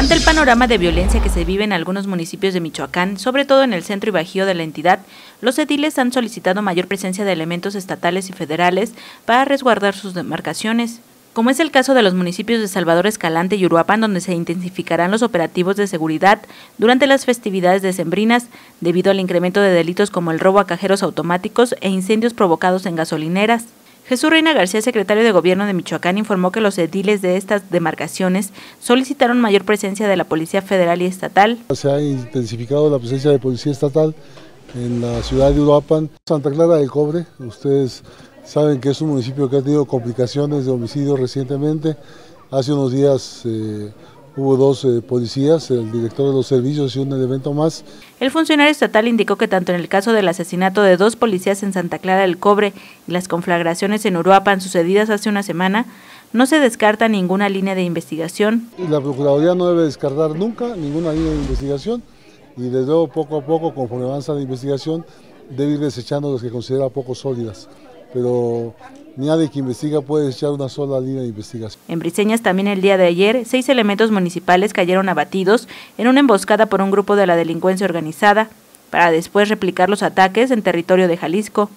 Ante el panorama de violencia que se vive en algunos municipios de Michoacán, sobre todo en el centro y bajío de la entidad, los ediles han solicitado mayor presencia de elementos estatales y federales para resguardar sus demarcaciones, como es el caso de los municipios de Salvador Escalante y Uruapan, donde se intensificarán los operativos de seguridad durante las festividades decembrinas, debido al incremento de delitos como el robo a cajeros automáticos e incendios provocados en gasolineras. Jesús Reina García, secretario de Gobierno de Michoacán, informó que los ediles de estas demarcaciones solicitaron mayor presencia de la Policía Federal y Estatal. Se ha intensificado la presencia de Policía Estatal en la ciudad de Uruapan. Santa Clara del Cobre, ustedes saben que es un municipio que ha tenido complicaciones de homicidio recientemente. Hace unos días eh, Hubo dos eh, policías, el director de los servicios y un elemento más. El funcionario estatal indicó que tanto en el caso del asesinato de dos policías en Santa Clara del Cobre y las conflagraciones en Uruapan sucedidas hace una semana, no se descarta ninguna línea de investigación. la Procuraduría no debe descartar nunca ninguna línea de investigación y desde luego poco a poco, conforme avanza la investigación, debe ir desechando las que considera poco sólidas. Pero Nadie que investiga puede echar una sola línea de investigación. En Briseñas también el día de ayer, seis elementos municipales cayeron abatidos en una emboscada por un grupo de la delincuencia organizada, para después replicar los ataques en territorio de Jalisco.